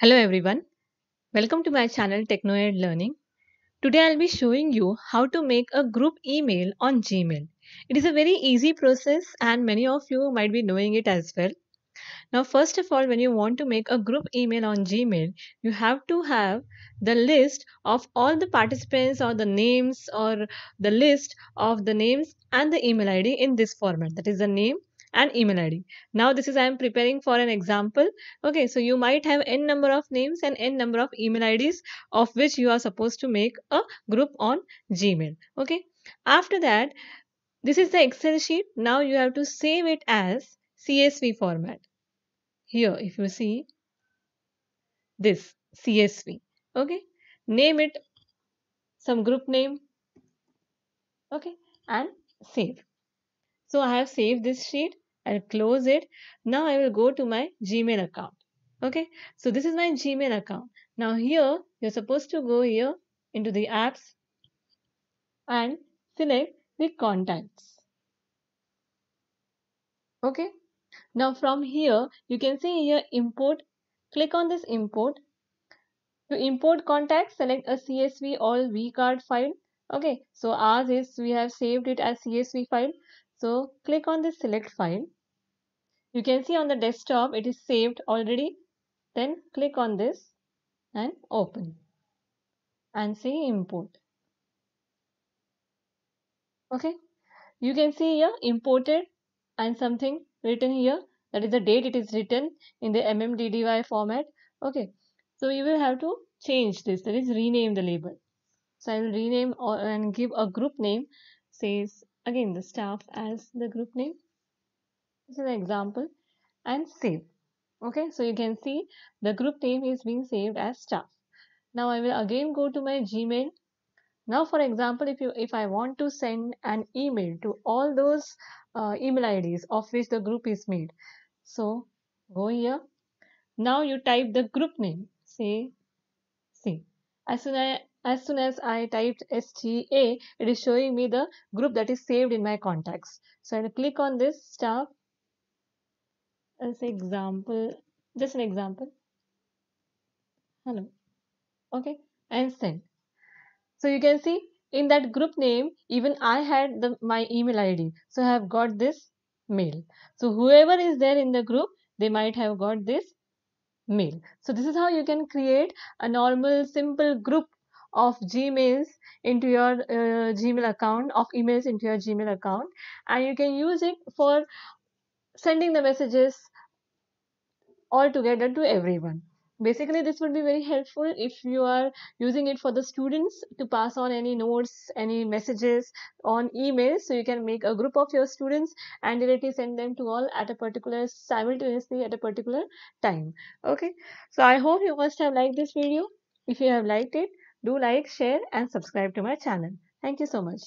Hello everyone. Welcome to my channel TechnoEd Learning. Today I'll be showing you how to make a group email on Gmail. It is a very easy process and many of you might be knowing it as well. Now first of all when you want to make a group email on Gmail you have to have the list of all the participants or the names or the list of the names and the email ID in this format that is the name and email id now this is i am preparing for an example okay so you might have n number of names and n number of email ids of which you are supposed to make a group on gmail okay after that this is the excel sheet now you have to save it as csv format here if you see this csv okay name it some group name okay and save so i have saved this sheet I'll close it. Now I will go to my Gmail account. Okay, so this is my Gmail account. Now here, you're supposed to go here into the apps and select the contacts. Okay, now from here, you can see here import, click on this import. To import contacts, select a CSV or vCard file. Okay, so ours is we have saved it as CSV file. So click on this select file you can see on the desktop it is saved already then click on this and open and see import okay you can see here imported and something written here that is the date it is written in the mmddy format okay so you will have to change this that is rename the label so i will rename or, and give a group name says again the staff as the group name this is an example and save okay so you can see the group name is being saved as staff now i will again go to my gmail now for example if you if i want to send an email to all those uh, email ids of which the group is made so go here now you type the group name say see as soon as as soon as I typed STA, it is showing me the group that is saved in my contacts. So I'll click on this staff as example just an example hello okay and send so you can see in that group name even i had the my email id so i have got this mail so whoever is there in the group they might have got this mail so this is how you can create a normal simple group of gmails into your uh, gmail account of emails into your gmail account and you can use it for sending the messages all together to everyone basically this would be very helpful if you are using it for the students to pass on any notes any messages on email so you can make a group of your students and directly send them to all at a particular simultaneously at a particular time okay so i hope you must have liked this video if you have liked it do like share and subscribe to my channel thank you so much